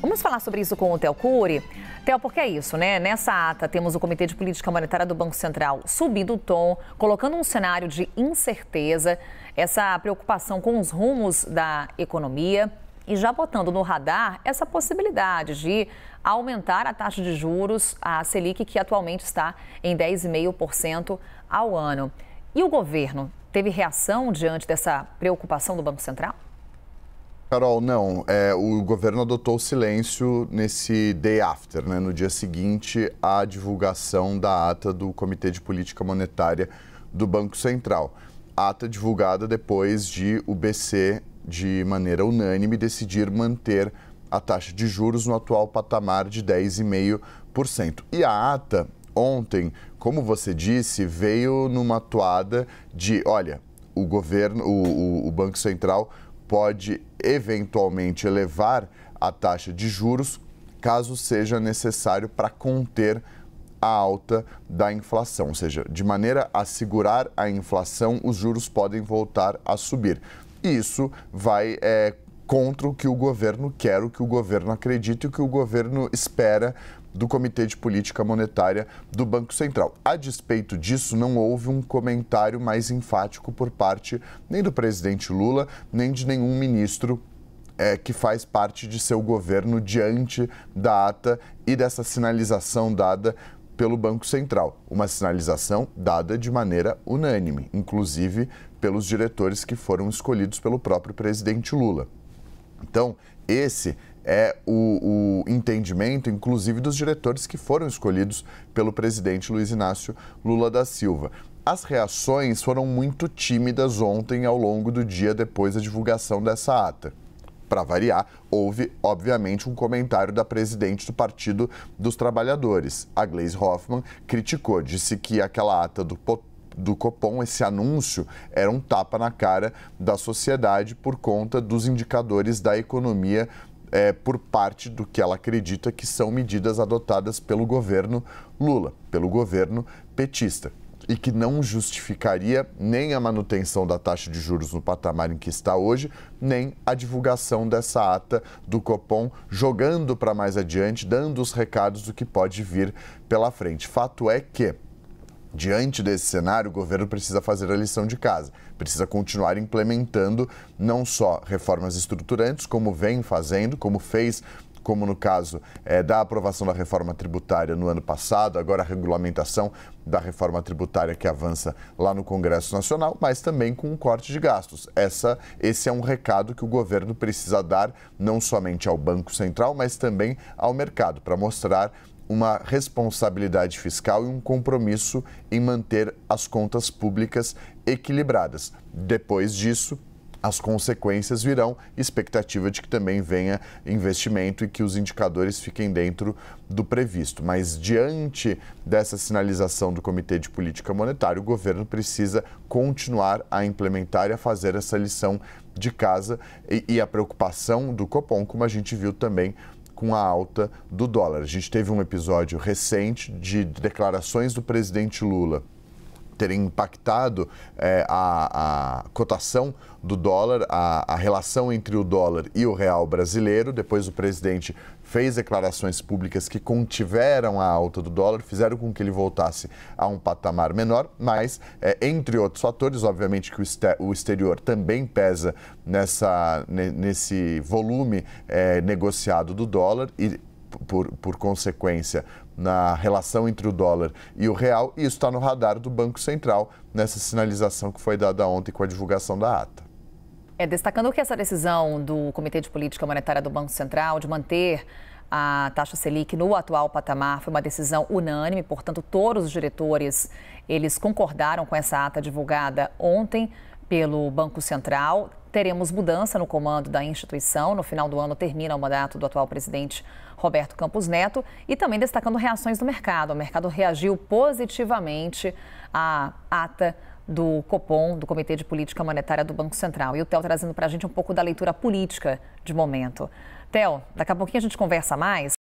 Vamos falar sobre isso com o Theo Cury. Theo, porque é isso, né? Nessa ata temos o Comitê de Política Monetária do Banco Central subindo o tom, colocando um cenário de incerteza, essa preocupação com os rumos da economia e já botando no radar essa possibilidade de aumentar a taxa de juros, a Selic, que atualmente está em 10,5% ao ano. E o governo teve reação diante dessa preocupação do Banco Central? Carol, não. É, o governo adotou silêncio nesse day after, né, no dia seguinte à divulgação da ata do Comitê de Política Monetária do Banco Central. Ata divulgada depois de o BC, de maneira unânime, decidir manter a taxa de juros no atual patamar de 10,5%. E a ata, ontem, como você disse, veio numa toada de: olha, o governo, o, o, o Banco Central pode eventualmente elevar a taxa de juros caso seja necessário para conter a alta da inflação, ou seja, de maneira a segurar a inflação, os juros podem voltar a subir. E isso vai é, contra o que o governo quer, o que o governo acredita e o que o governo espera do Comitê de Política Monetária do Banco Central. A despeito disso, não houve um comentário mais enfático por parte nem do presidente Lula, nem de nenhum ministro é, que faz parte de seu governo diante da ata e dessa sinalização dada pelo Banco Central. Uma sinalização dada de maneira unânime, inclusive pelos diretores que foram escolhidos pelo próprio presidente Lula. Então, esse é o, o, entendimento, inclusive, dos diretores que foram escolhidos pelo presidente Luiz Inácio Lula da Silva. As reações foram muito tímidas ontem, ao longo do dia depois da divulgação dessa ata. Para variar, houve, obviamente, um comentário da presidente do Partido dos Trabalhadores. A Gleise Hoffmann criticou, disse que aquela ata do do Copom, esse anúncio era um tapa na cara da sociedade por conta dos indicadores da economia é, por parte do que ela acredita que são medidas adotadas pelo governo Lula, pelo governo petista, e que não justificaria nem a manutenção da taxa de juros no patamar em que está hoje, nem a divulgação dessa ata do Copom, jogando para mais adiante, dando os recados do que pode vir pela frente. Fato é que Diante desse cenário, o governo precisa fazer a lição de casa, precisa continuar implementando não só reformas estruturantes, como vem fazendo, como fez como no caso é, da aprovação da reforma tributária no ano passado, agora a regulamentação da reforma tributária que avança lá no Congresso Nacional, mas também com um corte de gastos. Essa, esse é um recado que o governo precisa dar não somente ao Banco Central, mas também ao mercado, para mostrar uma responsabilidade fiscal e um compromisso em manter as contas públicas equilibradas. Depois disso, as consequências virão, expectativa de que também venha investimento e que os indicadores fiquem dentro do previsto. Mas diante dessa sinalização do Comitê de Política Monetária, o governo precisa continuar a implementar e a fazer essa lição de casa e, e a preocupação do Copom, como a gente viu também com a alta do dólar. A gente teve um episódio recente de declarações do presidente Lula terem impactado é, a, a, cotação do dólar, a, a, relação entre o dólar e o real brasileiro. Depois o presidente fez declarações públicas que contiveram a alta do dólar, fizeram com que ele voltasse a um patamar menor, mas, é, entre outros fatores, obviamente que o, o exterior também pesa nessa, nesse volume é, negociado do dólar e por, por consequência, na relação entre o dólar e o real, e isso está no radar do Banco Central nessa sinalização que foi dada ontem com a divulgação da ata. É, destacando que essa decisão do Comitê de Política Monetária do Banco Central de manter a taxa Selic no atual patamar foi uma decisão unânime, portanto todos os diretores eles concordaram com essa ata divulgada ontem pelo Banco Central teremos mudança no comando da instituição. No final do ano termina o mandato do atual presidente Roberto Campos Neto e também destacando reações do mercado. O mercado reagiu positivamente à ata do Copom, do Comitê de Política Monetária do Banco Central. E o Theo trazendo para a gente um pouco da leitura política de momento. Theo, daqui a pouquinho a gente conversa mais.